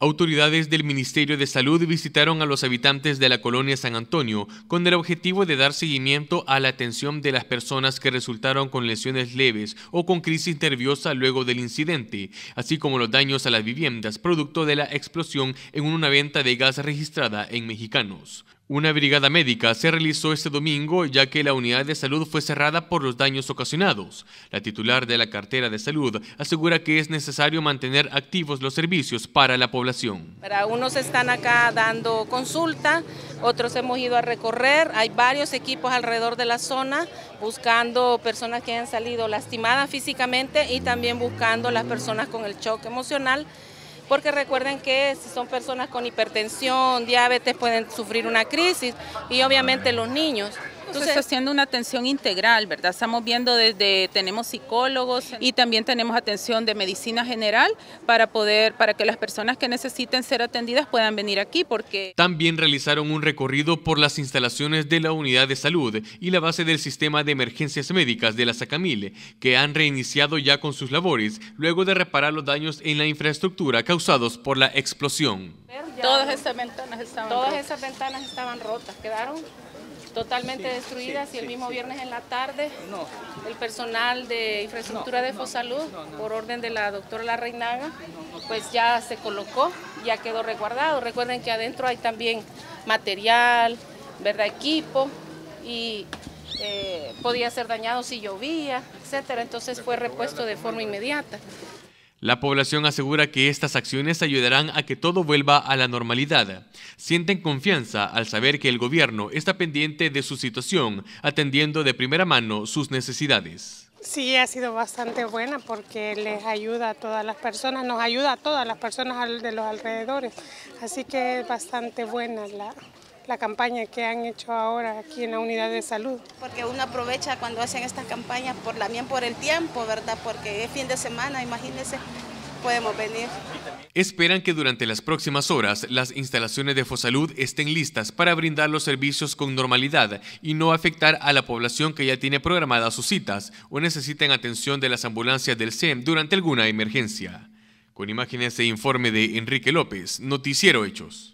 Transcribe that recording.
Autoridades del Ministerio de Salud visitaron a los habitantes de la colonia San Antonio con el objetivo de dar seguimiento a la atención de las personas que resultaron con lesiones leves o con crisis nerviosa luego del incidente, así como los daños a las viviendas producto de la explosión en una venta de gas registrada en Mexicanos. Una brigada médica se realizó este domingo ya que la unidad de salud fue cerrada por los daños ocasionados. La titular de la cartera de salud asegura que es necesario mantener activos los servicios para la población. Para unos están acá dando consulta, otros hemos ido a recorrer, hay varios equipos alrededor de la zona buscando personas que han salido lastimadas físicamente y también buscando las personas con el choque emocional porque recuerden que si son personas con hipertensión, diabetes, pueden sufrir una crisis y obviamente los niños. Entonces, está haciendo una atención integral, ¿verdad? Estamos viendo desde, tenemos psicólogos y también tenemos atención de medicina general para poder, para que las personas que necesiten ser atendidas puedan venir aquí porque... También realizaron un recorrido por las instalaciones de la unidad de salud y la base del sistema de emergencias médicas de la Sacamile, que han reiniciado ya con sus labores luego de reparar los daños en la infraestructura causados por la explosión. Todas esas estaban, esas ventanas estaban rotas, quedaron totalmente destruidas y el mismo viernes en la tarde el personal de infraestructura de Fosalud, por orden de la doctora La reinaga pues ya se colocó, ya quedó resguardado. Recuerden que adentro hay también material, ¿verdad? equipo y eh, podía ser dañado si llovía, etcétera. Entonces fue repuesto de forma inmediata. La población asegura que estas acciones ayudarán a que todo vuelva a la normalidad. Sienten confianza al saber que el gobierno está pendiente de su situación, atendiendo de primera mano sus necesidades. Sí, ha sido bastante buena porque les ayuda a todas las personas, nos ayuda a todas las personas de los alrededores, así que es bastante buena la, la campaña que han hecho ahora aquí en la unidad de salud. Porque uno aprovecha cuando hacen estas campañas por, también por el tiempo, ¿verdad? Porque es fin de semana, imagínense, podemos venir. Esperan que durante las próximas horas las instalaciones de Fosalud estén listas para brindar los servicios con normalidad y no afectar a la población que ya tiene programadas sus citas o necesiten atención de las ambulancias del SEM durante alguna emergencia. Con imágenes e informe de Enrique López, Noticiero Hechos.